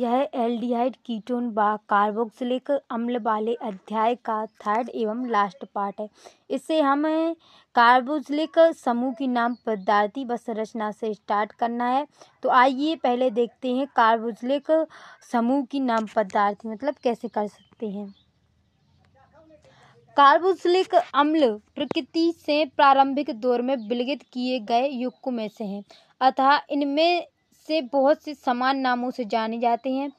यह aldehyde ketone व carboxylic अम्ल वाले अध्याय का थर्ड एवं लास्ट पार्ट है इससे हम कार्बोक्सिलिक समूह की नाम पदार्थी व संरचना से स्टार्ट करना है तो आइए पहले देखते हैं कार्बोक्सिलिक समूह की नाम पदार्थी मतलब कैसे कर सकते हैं कार्बोक्सिलिक अम्ल प्रकृति से प्रारंभिक दौर में विलगित किए गए युग्कों में से हैं अतः इनमें से बहुत से समान नामों से जाने जाते हैं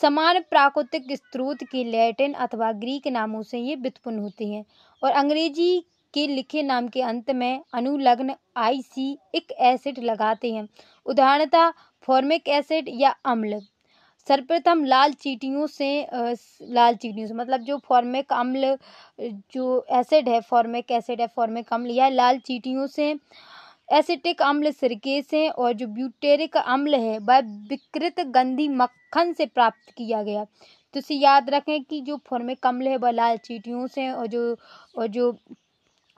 समान प्राकृतिक स्त्रोत के लैटिन अथवा ग्रीक नामों से ये व्युत्पन्न होते हैं और अंग्रेजी के लिखे नाम के अंत में अनुलग्न आई सी एक एसिड लगाते हैं उदाहरणतः फॉर्मिक एसिड या अम्ल सर्वप्रथम लाल चीटियों से लाल चीटियों से मतलब जो फॉर्मिक अम्ल जो एसिड है फॉर्मिक एसिड है फॉर्मिक अम्ल या लाल चीटियों से एसिटिक अम्ल सिरके से और जो ब्यूटेरिक अम्ल है वह विकृत गंदी मक्खन से प्राप्त किया गया तो इसे याद रखें कि जो फॉर्मिक अम्ल है वह लाल चीटियों से और जो और जो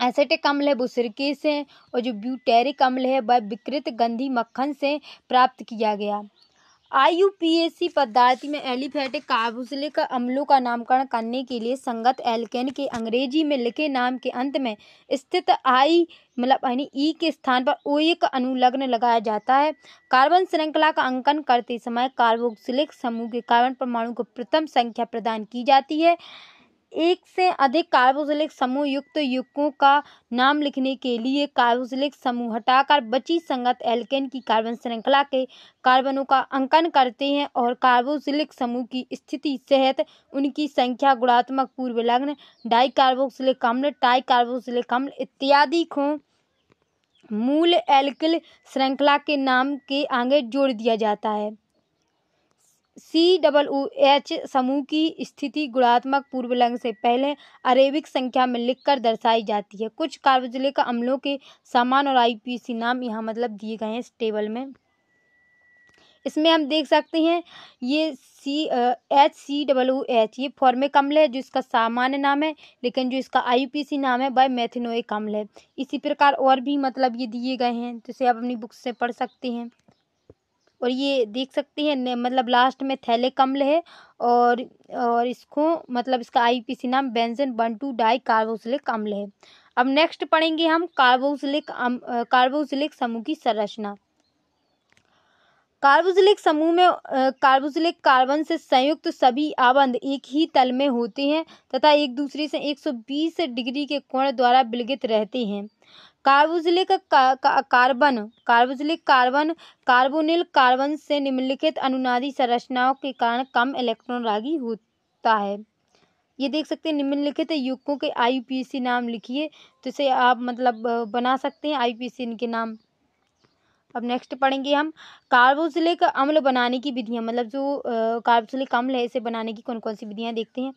एसेटिक अम्ल है वो सिरके से और जो ब्यूटेरिक अम्ल है वह विकृत गंधी मक्खन से प्राप्त किया गया आईयूपीएसी पदार्थ में एलिफेटिक काबुसले का अम्लों का नामकरण करने के लिए संगत एल्केन के अंग्रेजी में लिखे नाम के अंत में स्थित आई मतलब यानी ई के स्थान पर ओ एक अनुलग्न लगाया जाता है कार्बन श्रृंखला का अंकन करते समय कार्बोक्सिलिक समूह के कार्बन परमाणु को प्रथम संख्या प्रदान की जाती है एक से अधिक कार्बोजिलिक समूह युक्त यौगिकों का नाम लिखने के लिए कार्बोजिलिक समूह हटाकर बची संगत एल्केन की कार्बन श्रृंखला के कार्बनों का अंकन करते हैं और कार्बोजिलिक समूह की स्थिति सहित उनकी संख्या गुणात्मक पूर्व लग्न डाई कार्बोक्सिलिक अम्ल टाई कार्बोक्सिलिक अम्ल इत्यादि को मूल एल्किल श्रृंखला के नाम के आगे जोड़ दिया जाता है सी डबल ओ एच समूह की स्थिति गुणात्मक पूर्व लग्न से पहले अरेबिक संख्या में लिखकर दर्शाई जाती है कुछ कार्बोजिलिक अम्लों के सामान और आईपीसी नाम यहाँ मतलब दिए गए हैं इस टेबल में इसमें हम देख सकते हैं ये C H C double O H ये फॉर्मिक अम्ल है जो इसका सामान्य नाम है लेकिन जो इसका सी नाम है वह मैथिनोइक अम्ल है इसी प्रकार और भी मतलब ये दिए गए हैं जिसे आप अपनी बुक से पढ़ सकते हैं और ये देख सकते हैं मतलब लास्ट में थैले कमल है और और इसको मतलब इसका आईपीसी नाम benzene one two dicarboxylic कमल है अब नेक्स्ट पढ़ेंगे हम कार्बोसिलिक कार्बोसिलिक समूह की संरचना कार्बोजिलिक समूह में कार्बोजिलिक कार्बन से संयुक्त सभी आबंध एक ही तल में होते हैं तथा एक दूसरे से 120 डिग्री के कोण द्वारा विलगित रहते हैं कार्बोजिलिक का, का, carbon carboxylic carbon carbonyl carbon से निम्नलिखित अनुनादी संरचनाओं के कारण कम इलेक्ट्रॉन रागी होता है ये देख सकते हैं निम्नलिखित युवकों के सी नाम लिखिए तो इसे आप मतलब बना सकते हैं सी इनके नाम अब नेक्स्ट पढ़ेंगे हम कार्बोजिलिक अम्ल बनाने की विधियाँ मतलब जो कार्बोजिलिक अम्ल है इसे बनाने की कौन कौन सी विधियाँ देखते हैं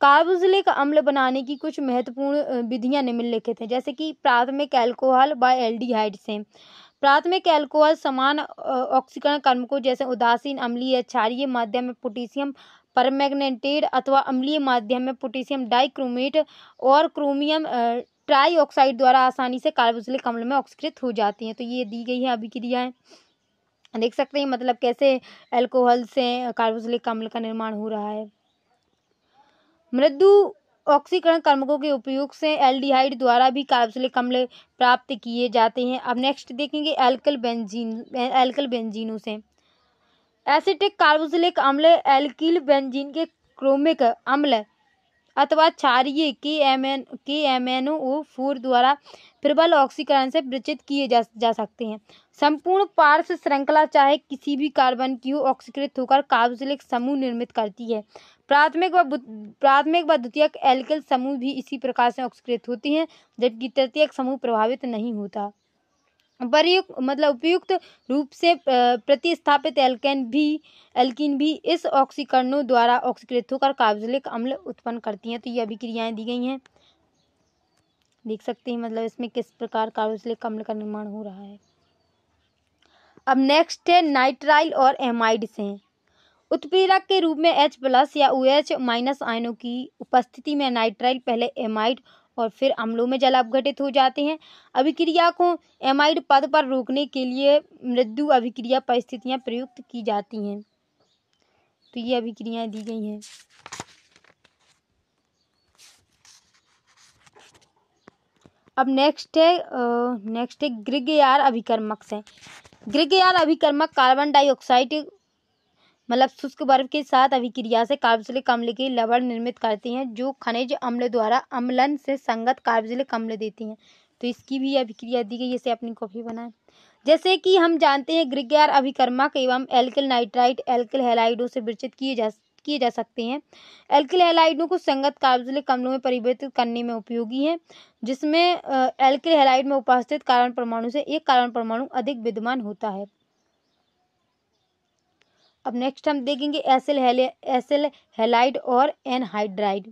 कार्बोजिलिक अम्ल बनाने की कुछ महत्वपूर्ण विधियां निम्नलिखित हैं जैसे कि प्राथमिक एल्कोहल व एल्डिहाइड्स हैं प्राथमिक एल्कोहल समान ऑक्सीकरण कर्म को जैसे उदासीन अम्लीय क्षारीय माध्यम में पोटेशियम परमैग्नेटेड अथवा अम्लीय माध्यम में पोटेशियम डाइक्रोमेट और क्रोमियम ट्राईऑक्साइड द्वारा आसानी से कार्बोजिलिक अम्ल में ऑक्सीकृत हो जाती हैं तो ये दी गई है अभिक्रियाएँ देख सकते हैं मतलब कैसे एल्कोहल से कार्बोजिलिक अम्ल का निर्माण हो रहा है मृदु ऑक्सीकरण कर्मकों के उपयोग से एल्डिहाइड द्वारा भी काबसले कमले प्राप्त किए जाते हैं अब नेक्स्ट देखेंगे एल्कल बेंजीन एल्कल बेंजीनों से एसिटिक कार्बोक्सिलिक अम्ल एल्किल बेंजीन के क्रोमिक अम्ल अथवा क्षारिय K M N K M N O four द्वारा प्रबल ऑक्सीकरण से विचित किए जा, जा सकते हैं संपूर्ण पार्श्व श्रृंखला चाहे किसी भी कार्बन की ऑक्सीकृत होकर कार्बोक्सिलिक समूह निर्मित करती है प्राथमिक व प्राथमिक व द्वितीयक एल्किल समूह भी इसी प्रकार से ऑक्सीकृत होती हैं जबकि तृतीयक समूह प्रभावित नहीं होता उपयुक्त मतलब उपयुक्त रूप से प्रतिस्थापित एल्केन भी एल्किन भी इस ऑक्सीकरणों द्वारा ऑक्सीकृत होकर कार्बोजिलिक अम्ल उत्पन्न करती हैं तो ये अभिक्रियाएं दी गई हैं देख सकते हैं मतलब इसमें किस प्रकार कार्बोजिलिक अम्ल का निर्माण हो रहा है अब नेक्स्ट है नाइट्राइल और एमाइड्स हैं उत्पीड़क के रूप में एच प्लस या ओ एच माइनस आयनों की उपस्थिति में नाइट्राइल पहले एमाइड और फिर अम्लों में जल अपघटित हो जाते हैं अभिक्रिया को एमाइड पद पर रोकने के लिए मृदु अभिक्रिया परिस्थितियां प्रयुक्त की जाती हैं तो ये अभिक्रियाएं दी गई हैं अब नेक्स्ट है नेक्स्ट है ग्रिगयार अभिकर्मक से ग्रिगयार अभिकर्मक कार्बन डाइऑक्साइड मतलब शुष्क बर्फ के साथ अभिक्रिया से कार्बोक्सिलिक कम्ल की लवण निर्मित करती हैं जो खनिज अम्ल द्वारा अम्लन से संगत कार्बोक्सिलिक कमल देती हैं तो इसकी भी अभिक्रिया दी गई जैसे अपनी कॉफी बनाए जैसे कि हम जानते हैं ग्रिगार अभिकर्मक एवं एल्किल नाइट्राइट एल्किल हेलाइडों से विरचित किए जा किए जा सकते हैं एल्किल हेलाइडों को संगत कार्बोक्सिलिक कमलों में परिवर्तित करने में उपयोगी है जिसमें एल्किल हेलाइड में उपस्थित कार्बन परमाणु से एक कार्बन परमाणु अधिक विद्यमान होता है अब नेक्स्ट हम देखेंगे एसिल एसिल हेलाइड और एनहाइड्राइड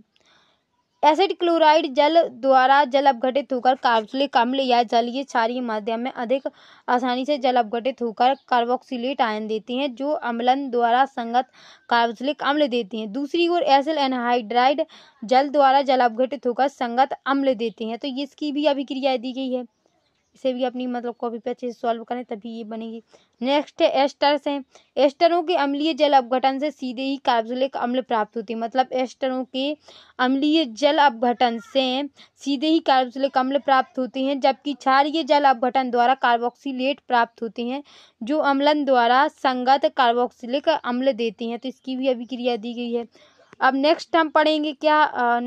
एसिड क्लोराइड जल द्वारा जल अपघटित होकर कार्बोक्सिलिक अम्ल या जलीय क्षारीय माध्यम में अधिक आसानी से जल अपघटित होकर कार्बोक्सिलेट आयन देती हैं जो अम्लन द्वारा संगत कार्बोक्सिलिक अम्ल देती हैं दूसरी ओर एसिल एनहाइड्राइड जल द्वारा जल अपघटित होकर संगत अम्ल देती हैं तो इसकी भी अभिक्रिया दी गई है इसे भी अपनी मतलब कॉपी पे अच्छे से सॉल्व करें तभी ये बनेगी नेक्स्ट है एस्टर्स हैं एस्टरों के अम्लीय जल अपघटन से सीधे ही कार्बोलिक अम्ल प्राप्त होती है मतलब एस्टरों के अम्लीय जल अपघटन से सीधे ही कार्बोलिक अम्ल प्राप्त होते हैं जबकि क्षारीय जल अपघटन द्वारा कार्बोक्सीलेट प्राप्त होते हैं जो अम्लन द्वारा संगत कार्बोक्सिलिक अम्ल देते हैं तो इसकी भी अभिक्रिया दी गई है अब नेक्स्ट हम पढ़ेंगे क्या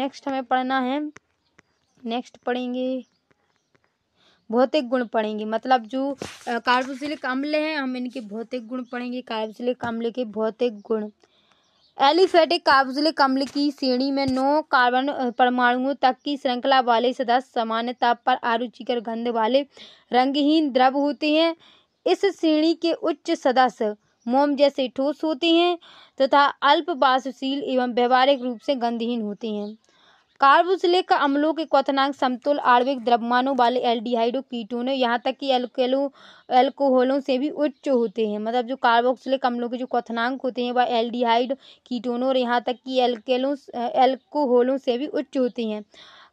नेक्स्ट हमें पढ़ना है नेक्स्ट पढ़ेंगे भौतिक गुण पढ़ेंगे मतलब जो कार्बोक्सिलिक अम्ल हैं हम इनके भौतिक गुण पढ़ेंगे कार्बोक्सिलिक अम्ल के भौतिक गुण एलिफेटिक कार्बोक्सिलिक अम्ल की श्रेणी में नौ कार्बन परमाणुओं तक की श्रृंखला वाले सदस्य सामान्य ताप पर आरुचिकर गंध वाले रंगहीन द्रव होते हैं इस श्रेणी के उच्च सदस्य मोम जैसे ठोस होते हैं तथा अल्प वाष्पशील एवं व्यवहारिक रूप से गंधहीन होते हैं कार्बोजिले का अम्लों के क्वथनांक समतुल आर्विक द्रव्यमानों वाले एल्डिहाइडो कीटोन यहाँ तक कि एल्केलो एल्कोहलों से भी उच्च होते हैं मतलब जो कार्बोक्सिलिक अम्लों के जो क्वथनांक होते हैं वह एल्डिहाइड कीटोनों और यहाँ तक कि एल्केलो एल्कोहलों से भी उच्च होते हैं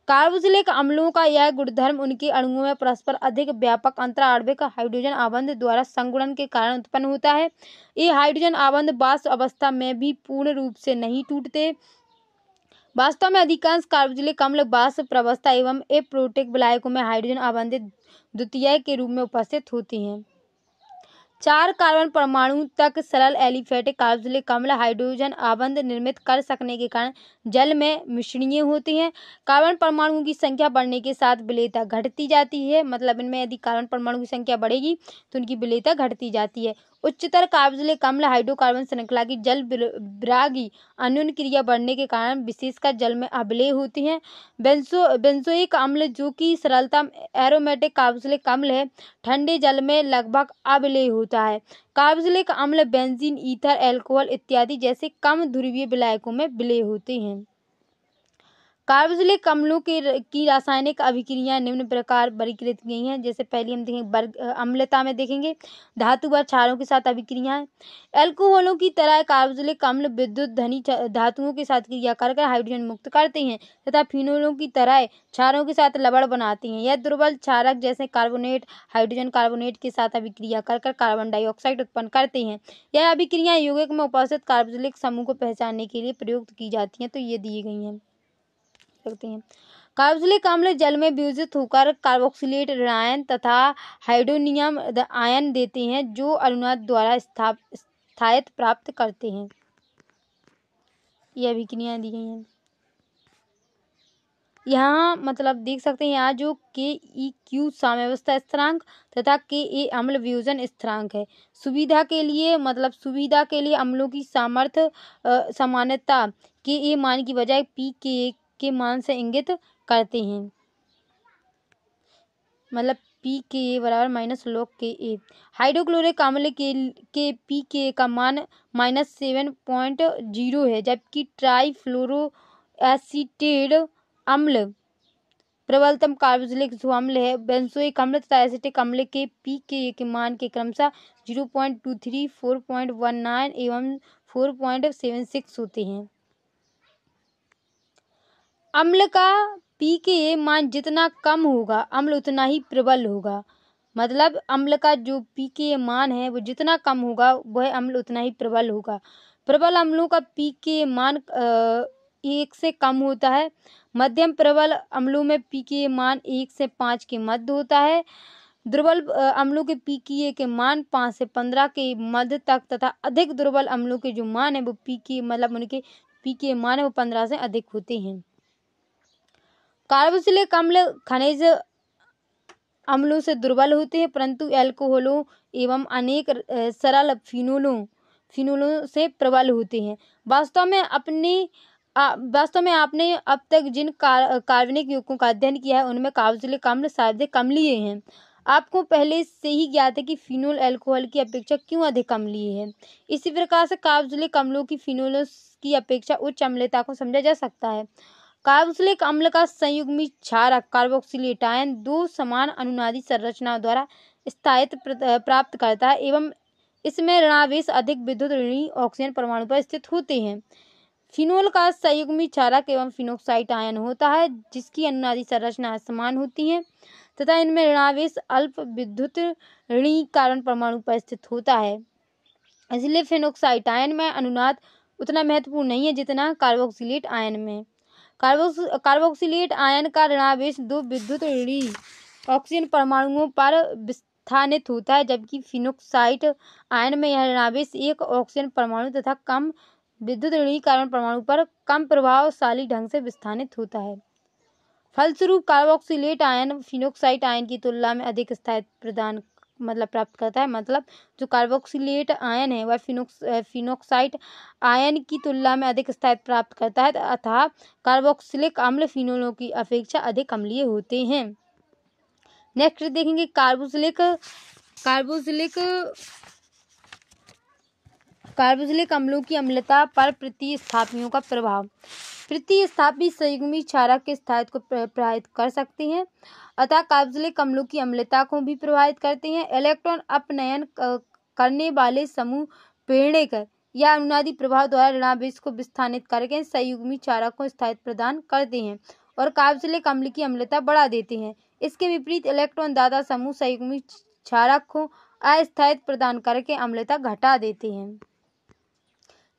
कार्बोजिलिक अम्लों का यह गुणधर्म उनके अणुओं में परस्पर अधिक व्यापक अंतराणविक हाइड्रोजन आबंध द्वारा संगुणन के कारण उत्पन्न होता है ये हाइड्रोजन आबंध बास अवस्था में भी पूर्ण रूप से नहीं टूटते वास्तव में अधिकांश कार्बोजिलिक अम्ल बाष्प प्रवस्था एवं ए प्रोटेक ब्लायकों में हाइड्रोजन आबंधित द्वितीय के रूप में उपस्थित होती हैं चार कार्बन परमाणु तक सरल एलिफेटिक कार्बोजिलिक अम्ल हाइड्रोजन आबंध निर्मित कर सकने के कारण जल में मिश्रणीय होती हैं कार्बन परमाणुओं की संख्या बढ़ने के साथ विलेता घटती जाती है मतलब इनमें यदि कार्बन परमाणु की संख्या बढ़ेगी तो उनकी विलेता घटती जाती है उच्चतर कार्बोजिलिक अम्ल हाइड्रोकार्बन श्रृंखला की जल विरागी अन्यून क्रिया बढ़ने के कारण विशेषकर जल में अबले होती है बेंसो बेंसोइक अम्ल जो कि सरलता एरोमेटिक कार्बोजिलिक अम्ल है ठंडे जल में लगभग अबले होता है कार्बोजिलिक अम्ल बेंजीन ईथर एल्कोहल इत्यादि जैसे कम ध्रुवीय विलायकों में विलय होते हैं कार्बोजिलिक अम्लों के की रासायनिक अभिक्रियाएं निम्न प्रकार वर्गीकृत की गई हैं जैसे पहली हम देखेंगे वर्ग अम्लता में देखेंगे धातु व क्षारों के साथ अभिक्रियाएं एल्कोहलों की तरह कार्बोजिलिक अम्ल विद्युत धनी धातुओं के साथ क्रिया कर हाइड्रोजन मुक्त करते हैं तथा फिनोलों की तरह क्षारों के साथ लबड़ बनाते हैं यह दुर्बल क्षारक जैसे कार्बोनेट हाइड्रोजन कार्बोनेट के साथ अभिक्रिया कर कार्बन डाइऑक्साइड उत्पन्न करते हैं यह अभिक्रिया यौगिक में उपस्थित कार्बोजिलिक समूह को पहचानने के लिए प्रयुक्त की जाती हैं तो ये दी गई हैं सकते हैं कार्बोक्सिलिक अम्ल जल में व्यूजित होकर कार्बोक्सिलेट आयन तथा हाइड्रोनियम आयन देते हैं जो अनुनाद द्वारा स्थायित्व प्राप्त करते हैं ये अभिक्रियाएँ दी गई हैं यहाँ मतलब देख सकते हैं यहाँ जो के ई क्यू साम्यवस्था स्थिरांक तथा के ए अम्ल वियोजन स्थिरांक है सुविधा के लिए मतलब सुविधा के लिए अम्लों की सामर्थ्य समानता के ए मान की बजाय पी के ए के मान से इंगित करते हैं मतलब पी के ए बराबर माइनस लोक के ए हाइड्रोक्लोरिक अम्ल के के पी के ए का मान माइनस सेवन पॉइंट जीरो है जबकि ट्राईफ्लोरो एसिटेड अम्ल प्रबलतम कार्बोजिलिक जो अम्ल है बेंसोइक अम्ल तथा एसिटिक अम्ल के पी के ए के मान के क्रमशः zero point two three four point one nine एवं फोर पॉइंट सेवन सिक्स होते हैं अम्ल का पी के मान जितना कम होगा अम्ल उतना ही प्रबल होगा मतलब अम्ल का जो पी के मान है वो जितना कम होगा वह अम्ल उतना ही प्रबल होगा प्रबल अम्लों का पी के मान एक से कम होता है मध्यम प्रबल अम्लों में पी के मान एक से पाँच के मध्य होता है दुर्बल अम्लों के पीकीय के मान पाँच से पंद्रह के मध्य तक तथा अधिक दुर्बल अम्लों के जो मान है वो पी के मतलब उनके पी के मान है वो पंद्रह से अधिक होते हैं कार्ब से अम्ल खनिज अम्लों से दुर्बल होते हैं परंतु एल्कोहलों एवं अनेक सरल फिनोलों फिनोलों से प्रबल होते हैं वास्तव में अपने वास्तव में आपने अब तक जिन कार, कार्बनिक युगों का अध्ययन किया है उनमें कार्बोक्सिलिक अम्ल सर्वाधिक अम्लीय हैं आपको पहले से ही ज्ञात है कि फिनोल एल्कोहल की अपेक्षा क्यों अधिक अम्लीय है इसी प्रकार से कार्बोक्सिलिक अम्लों की फिनोलों की अपेक्षा उच्च अम्लता को समझा जा सकता है कार्बोक्सिलिक अम्ल का संयुग्मी क्षारक कार्बोक्सिलेटायन दो समान अनुनादी संरचनाओं द्वारा स्थायित्व प्राप्त करता है एवं इसमें ऋणावेश अधिक विद्युत ऋणी ऑक्सीजन परमाणु पर स्थित होते हैं फिनोल का संयुग्मी क्षारक एवं फिनोक्साइड आयन होता है जिसकी अनुनादी संरचना समान होती है तथा इनमें ऋणावेश अल्प विद्युत ऋणी कारण परमाणु पर स्थित होता है इसलिए फिनोक्साइड आयन में अनुनाद उतना महत्वपूर्ण नहीं है जितना कार्बोक्सिलेट आयन में कार्बोक्सिलेट आयन का ऋणावेश दो विद्युत ऋणी ऑक्सीजन परमाणुओं पर विस्थानित होता है जबकि फिनोक्साइड आयन में यह ऋणावेश एक ऑक्सीजन परमाणु तथा कम विद्युत ऋणी कार्बन परमाणु पर कम प्रभावशाली ढंग से विस्थानित होता है फलस्वरूप कार्बोक्सिलेट आयन फिनोक्साइड आयन की तुलना में अधिक स्थायित्व प्रदान मतलब प्राप्त करता है मतलब जो कार्बोक्सिलेट आयन है वह फिनोक्स फिनोक्साइड आयन की तुलना में अधिक स्थायित्व प्राप्त करता है अतः कार्बोक्सिलिक अम्ल फिनोलों की अपेक्षा अधिक अम्लीय होते हैं नेक्स्ट देखेंगे कार्बोक्सिलिक कार्बोक्सिलिक कार्बोक्सिलिक अम्लों की अम्लता पर प्रतिस्थापियों का प्रभाव तृतीय स्थापित संयुग्मी क्षारक के स्थायित्व को प्रभावित कर सकती हैं अतः काब्जलिक कमलों की अम्लता को भी प्रभावित करती हैं इलेक्ट्रॉन अपनयन करने वाले समूह पेड़िक या अनुनादी प्रभाव द्वारा ऋणावेश को विस्थानित करके संयुग्मी चारक को स्थायित्व प्रदान करते हैं और काब्जलिक कमल की अम्लता बढ़ा देते हैं इसके विपरीत इलेक्ट्रॉन दादा समूह संयुग्मी क्षारक को अस्थायित्व प्रदान करके अम्लता घटा देते हैं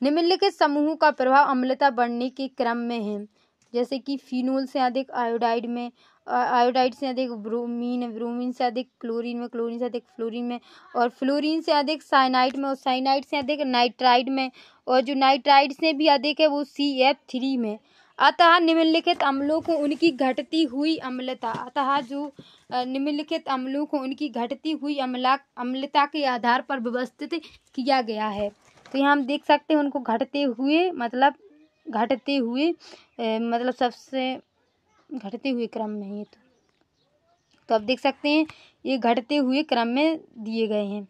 निम्नलिखित समूहों का प्रभाव अम्लता बढ़ने के क्रम में है जैसे कि फिनोल से अधिक आयोडाइड में आयोडाइड से अधिक ब्रोमीन ब्रोमीन से अधिक क्लोरीन में क्लोरीन से अधिक फ्लोरीन में और फ्लोरीन से अधिक साइनाइड में और साइनाइड से अधिक नाइट्राइड में और जो नाइट्राइड से भी अधिक है वो सी एफ थ्री में अतः निम्नलिखित अम्लों को उनकी घटती हुई अम्लता अतः जो निम्नलिखित अम्लों को उनकी घटती हुई अम्ला अम्लता के आधार पर व्यवस्थित किया गया है तो यहाँ हम देख सकते हैं उनको घटते हुए मतलब घटते हुए मतलब सबसे घटते हुए क्रम में ये तो तो आप देख सकते हैं ये घटते हुए क्रम में दिए गए हैं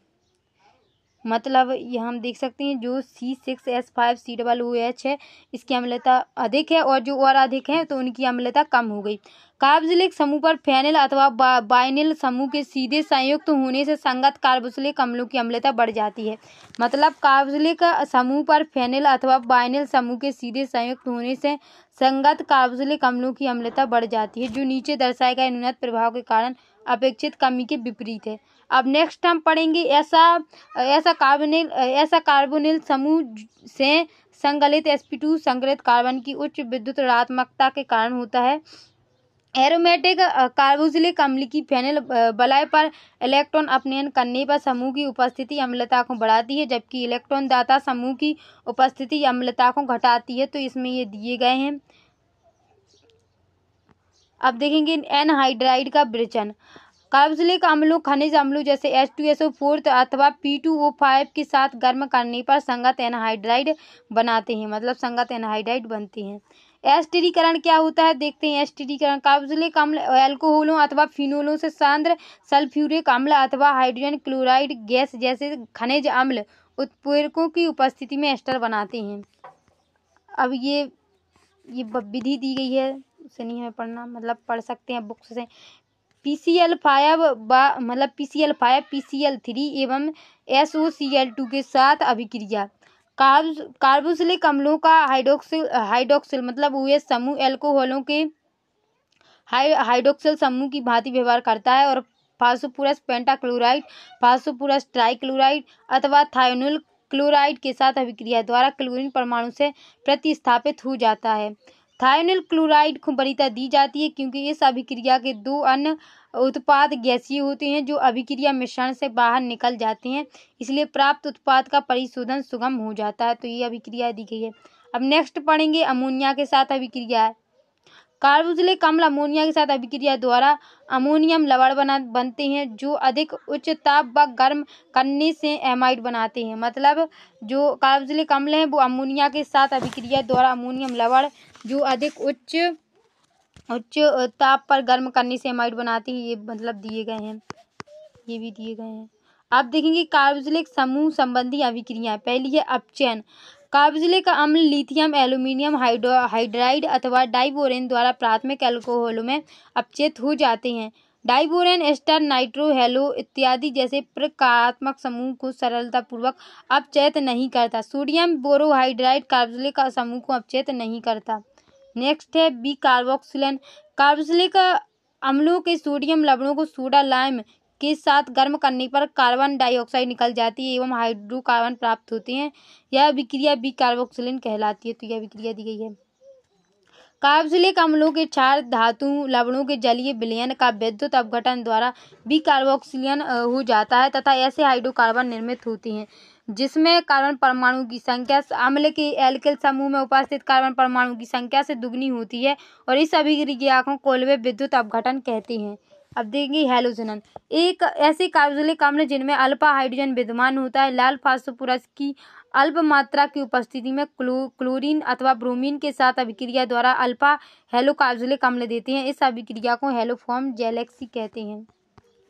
मतलब ये हम देख सकते हैं जो C six S five C double O H है इसकी अम्लता अधिक है और जो और अधिक है तो उनकी अम्लता कम हो गई कार्बोक्सिलिक समूह पर फेनिल मतलब अथवा बाइनिल समूह के सीधे संयुक्त होने से संगत कार्बोक्सिलिक अम्लों की अम्लता बढ़ जाती है मतलब कार्बोक्सिलिक समूह पर फेनिल अथवा बाइनिल समूह के सीधे संयुक्त होने से संगत कार्बोक्सिलिक अम्लों की अम्लता बढ़ जाती है जो नीचे दर्शाए गए न्यूनत प्रभाव के कारण अपेक्षित कमी के विपरीत है अब नेक्स्ट हम पढ़ेंगे ऐसा ऐसा कार्बोनिल ऐसा कार्बोनिल समूह से संगलित टू संकलित कार्बन की उच्च विद्युत ऋणात्मकता के कारण होता है एरोमेटिक कार्बोजिलिक अम्ल की फेनिल uh, बलाय पर इलेक्ट्रॉन अपनयन करने पर समूह की उपस्थिति अम्लता को बढ़ाती है जबकि इलेक्ट्रॉन दाता समूह की उपस्थिति अम्लता को घटाती है तो इसमें ये दिए गए हैं अब देखेंगे एनहाइड्राइड का ब्रिचन कार्बोजिलिक अम्लों खनिज अम्लों जैसे H two S O four अथवा पी टू ओ फाइव के साथ गर्म करने पर संगत एनहाइड्राइड बनाते हैं मतलब संगत एनहाइड्राइड बनती हैं एस्टरीकरण क्या होता है देखते हैं एस्टरीकरण कार्बोजिलिक अम्ल एल्कोहलों अथवा फिनोलों से सांद्र सल्फ्यूरिक अम्ल अथवा हाइड्रोजन क्लोराइड गैस जैसे खनिज अम्ल उत्पेरकों की उपस्थिति में एस्टर बनाते हैं अब ये ये विधि दी गई है उसे नहीं हमें पढ़ना मतलब पढ़ सकते हैं बुक्स से पी सी एल फाइव बा मतलब P C L five P C L three एवं S O C L two के साथ अभिक्रिया कार्ब कार्बोसिलिक अम्लों का हाइड्रोक्सिल हाइड्रोक्सिल मतलब हुए समूह एल्कोहलों के हाई हाइड्रोक्सिल समूह की भांति व्यवहार करता है और फास्फोरस पेंटाक्लोराइड फास्फोरस ट्राइक्लोराइड अथवा थायोनिल क्लोराइड के साथ अभिक्रिया द्वारा क्लोरीन परमाणु से प्रतिस्थापित हो जाता है थायोनिल क्लोराइड को वरीयता दी जाती है क्योंकि इस अभिक्रिया के दो अन्य उत्पाद गैसीय होते हैं जो अभिक्रिया मिश्रण से बाहर निकल जाते हैं इसलिए प्राप्त उत्पाद का परिशोधन सुगम हो जाता है तो ये अभिक्रिया दी गई है अब नेक्स्ट पढ़ेंगे अमोनिया के साथ अभिक्रिया कार्बोक्सिलिक अम्ल अमोनिया के साथ अभिक्रिया द्वारा अमोनियम लवण बना बनते हैं जो अधिक उच्च ताप व गर्म करने से एमाइड बनाते हैं मतलब जो कार्बोक्सिलिक अम्ल हैं वो अमोनिया के साथ अभिक्रिया द्वारा अमोनियम लवण जो अधिक उच्च उच्च ताप पर गर्म करने से एमाइड बनाते हैं ये मतलब दिए गए हैं ये भी दिए गए हैं आप देखेंगे कार्बोजिलिक समूह संबंधी अभिक्रियाएं पहली है अपचयन का अम्ल लिथियम एल्यूमिनियम हाइड्राइड अथवा डाइबोरेन द्वारा प्राथमिक एल्कोहल में अपचेत हो जाते हैं डाइबोरेन एस्टर नाइट्रोहेलो इत्यादि जैसे प्रकारात्मक समूह को सरलतापूर्वक अपचेत नहीं करता सोडियम बोरोहाइड्राइड का समूह को अपचेत नहीं करता नेक्स्ट है बी कार्बोक्सिलन का अम्लों के सोडियम लवणों को सोडा लाइम के साथ गर्म करने पर कार्बन डाइऑक्साइड निकल जाती है एवं हाइड्रोकार्बन प्राप्त होते हैं यह अभिक्रिया बी कार्बोक्सिलिन कहलाती है तो यह अभिक्रिया दी गई है कार्बोक्सिलिक अम्लों के क्षार धातु लवणों के जलीय विलयन का विद्युत अपघटन द्वारा बी कार्बोक्सिलियन हो जाता है तथा ऐसे हाइड्रोकार्बन निर्मित होते हैं जिसमें कार्बन परमाणु की संख्या अम्ल के एल्किल समूह में उपस्थित कार्बन परमाणु की संख्या से दुगनी होती है और इस अभिक्रिया को कोलवे विद्युत अपघटन कहते हैं अब देखेंगे हेलोजन एक ऐसे कार्बोजिले कम्ल जिनमें अल्पा हाइड्रोजन विद्यमान होता है लाल फास्फोरस की अल्प मात्रा की उपस्थिति में क्लो, क्लोरीन अथवा ब्रोमीन के साथ अभिक्रिया द्वारा अल्पा हेलो हेलोकार्बोजिलिक अम्ल देते हैं इस अभिक्रिया को हेलोफॉर्म जेलेक्सी कहते हैं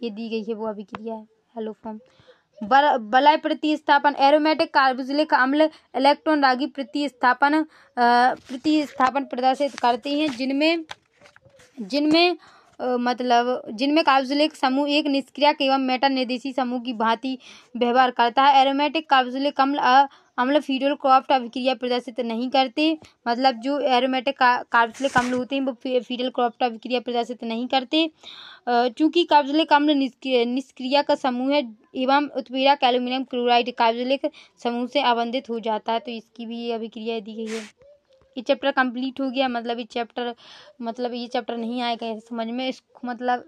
ये दी गई है वो अभिक्रिया है हेलोफॉर्म बलय प्रतिस्थापन एरोमेटिक कार्बोजिलिक अम्ल इलेक्ट्रॉन रागी प्रतिस्थापन प्रतिस्थापन प्रदर्शित करते हैं जिनमें जिनमें मतलब जिनमें काब्जुलिक समूह एक निष्क्रिय एवं मेटा निर्देशी समूह की भांति व्यवहार करता है एरोमेटिक काब्जुलिक कमल अम्ल फीडोल क्रॉफ्ट अभिक्रिया प्रदर्शित नहीं करते मतलब जो एरोमेटिक काब्जुलिक कम्ल होते हैं वो फीडल क्रॉफ्ट अभिक्रिया प्रदर्शित नहीं करते चूँकि काब्जुलिक अम्ल निष्क्रिया का समूह है एवं उत्पीड़क एल्यूमिनियम क्लोराइड काब्जुलिक समूह से आबंधित हो जाता है तो इसकी भी अभिक्रिया दी गई है ये चैप्टर कंप्लीट हो गया मतलब ये चैप्टर मतलब ये चैप्टर नहीं आएगा ऐसे समझ में इसको मतलब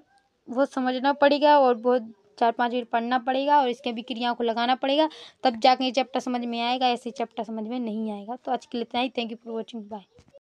वो समझना पड़ेगा और बहुत चार पाँच मिनट पढ़ना पड़ेगा और इसके अभिक्रियाओं को लगाना पड़ेगा तब जाके ये चैप्टर समझ में आएगा ऐसे चैप्टर समझ में नहीं आएगा तो आज के लिए इतना ही thank you for watching bye